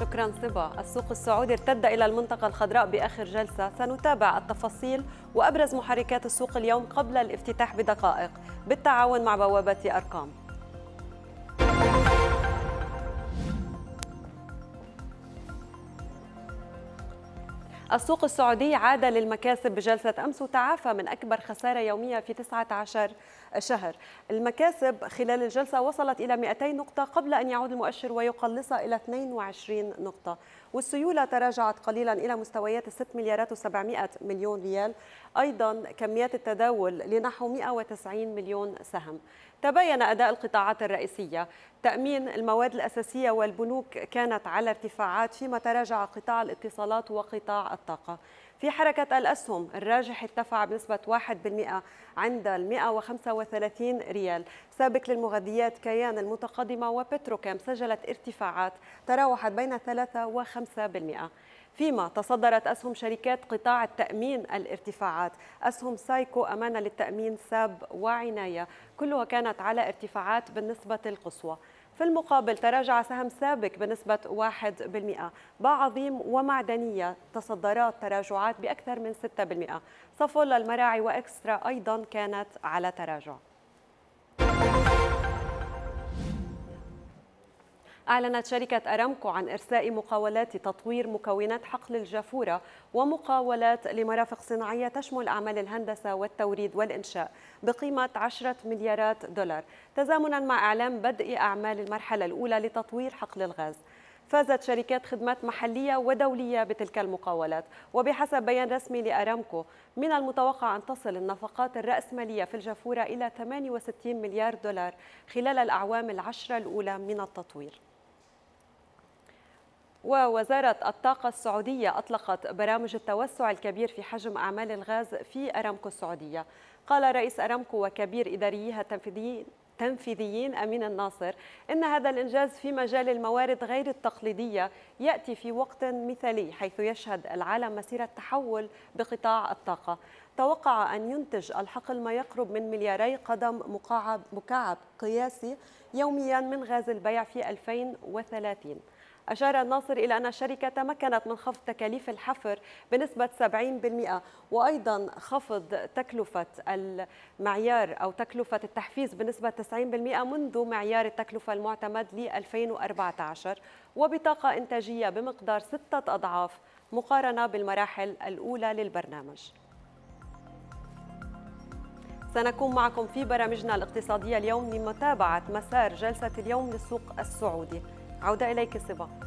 شكرا صبا السوق السعودي ارتد إلى المنطقة الخضراء بآخر جلسة سنتابع التفاصيل وأبرز محركات السوق اليوم قبل الافتتاح بدقائق بالتعاون مع بوابة أرقام السوق السعودي عاد للمكاسب بجلسة أمس وتعافى من أكبر خسارة يومية في 19 شهر المكاسب خلال الجلسة وصلت إلى 200 نقطة قبل أن يعود المؤشر ويقلصها إلى 22 نقطة والسيولة تراجعت قليلا إلى مستويات 6 مليارات و700 مليون ريال أيضا كميات التداول لنحو 190 مليون سهم تبين أداء القطاعات الرئيسية تأمين المواد الأساسية والبنوك كانت على ارتفاعات فيما تراجع قطاع الاتصالات وقطاع الطاقة في حركة الأسهم الراجح ارتفع بنسبة 1% عند ال 135 ريال سابق للمغذيات كيان المتقدمة وبتروكام سجلت ارتفاعات تراوحت بين 3 و 5% فيما تصدرت أسهم شركات قطاع التأمين الارتفاعات أسهم سايكو أمانة للتأمين ساب وعناية كلها كانت على ارتفاعات بالنسبة القصوى في المقابل تراجع سهم سابك بنسبة 1% باع عظيم ومعدنية تصدرات تراجعات بأكثر من 6% صفول المراعي وإكسترا أيضا كانت على تراجع أعلنت شركة أرامكو عن إرساء مقاولات تطوير مكونات حقل الجافورة ومقاولات لمرافق صناعية تشمل أعمال الهندسة والتوريد والإنشاء بقيمة 10 مليارات دولار تزامنا مع إعلان بدء أعمال المرحلة الأولى لتطوير حقل الغاز فازت شركات خدمات محلية ودولية بتلك المقاولات وبحسب بيان رسمي لأرامكو من المتوقع أن تصل النفقات الرأسمالية في الجافورة إلى 68 مليار دولار خلال الأعوام العشرة الأولى من التطوير ووزارة الطاقة السعودية أطلقت برامج التوسع الكبير في حجم أعمال الغاز في أرامكو السعودية قال رئيس أرامكو وكبير إداريها التنفيذيين تنفيذيين أمين الناصر إن هذا الإنجاز في مجال الموارد غير التقليدية يأتي في وقت مثالي حيث يشهد العالم مسيرة تحول بقطاع الطاقة توقع أن ينتج الحقل ما يقرب من ملياري قدم مكعب, مكعب قياسي يوميا من غاز البيع في 2030 أشار الناصر إلى أن الشركة تمكنت من خفض تكاليف الحفر بنسبة 70% وأيضا خفض تكلفة المعيار أو تكلفة التحفيز بنسبة 90% منذ معيار التكلفة المعتمد ل 2014 وبطاقة إنتاجية بمقدار ستة أضعاف مقارنة بالمراحل الأولى للبرنامج سنكون معكم في برامجنا الاقتصادية اليوم لمتابعة مسار جلسة اليوم للسوق السعودي عودة إليك سبا